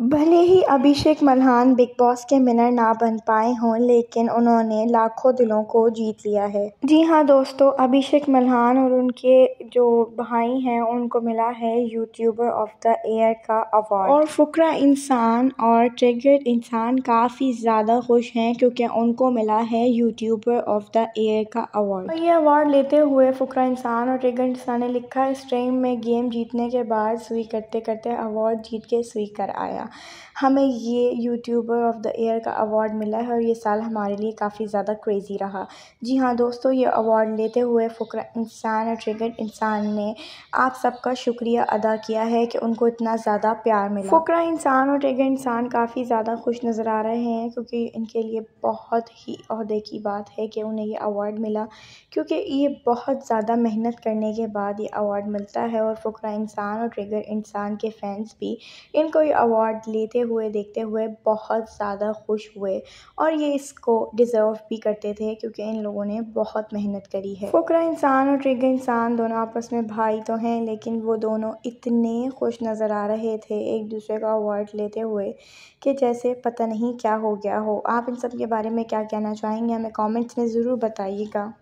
भले ही Abhishek Malhan Bigg Boss के मिनर ना बन पाए हों लेकिन उन्होंने लाखों दिलों को जीत लिया है जी हाँ दोस्तों अभिषेक मल्हान और उनके जो भाई हैं उनको मिला है यूट्यूबर ऑफ द ईयर का अवार्ड और फुकरा इंसान और ट्रिगर्ड इंसान काफ़ी ज़्यादा खुश हैं क्योंकि उनको मिला है यूट्यूबर ऑफ द ईयर का अवार्ड और ये अवार्ड लेते हुए फुकरा इंसान और ट्रिगर्ड इंसान ने लिखा इस ट्रेन में गेम जीतने के बाद स्वी करते करते अवार्ड जीत के स्वी कर आया गया हमें ये यूट्यूबर ऑफ़ द ईयर का अवार्ड मिला है और ये साल हमारे लिए काफ़ी ज़्यादा क्रेज़ी रहा जी हाँ दोस्तों ये अवार्ड लेते हुए फ़ुकर इंसान और ट्रिगर्ड इंसान ने आप सबका शुक्रिया अदा किया है कि उनको इतना ज़्यादा प्यार मिला फ़ुकर इंसान और ट्रिगर्ड इंसान काफ़ी ज़्यादा खुश नज़र आ रहे हैं क्योंकि इनके लिए बहुत ही अहदे की बात है कि उन्हें ये अवार्ड मिला क्योंकि ये बहुत ज़्यादा मेहनत करने के बाद ये अवार्ड मिलता है और फ़ुकर इंसान और ट्रिगर इंसान के फैंस भी इनको ये अवार्ड कार्ड लेते हुए देखते हुए बहुत ज़्यादा खुश हुए और ये इसको डिज़र्व भी करते थे क्योंकि इन लोगों ने बहुत मेहनत करी है फुकरा इंसान और ट्रिगर इंसान दोनों आपस में भाई तो हैं लेकिन वो दोनों इतने खुश नज़र आ रहे थे एक दूसरे का अवार्ड लेते हुए कि जैसे पता नहीं क्या हो गया हो आप इन सब के बारे में क्या कहना चाहेंगे हमें कॉमेंट्स में ज़रूर बताइएगा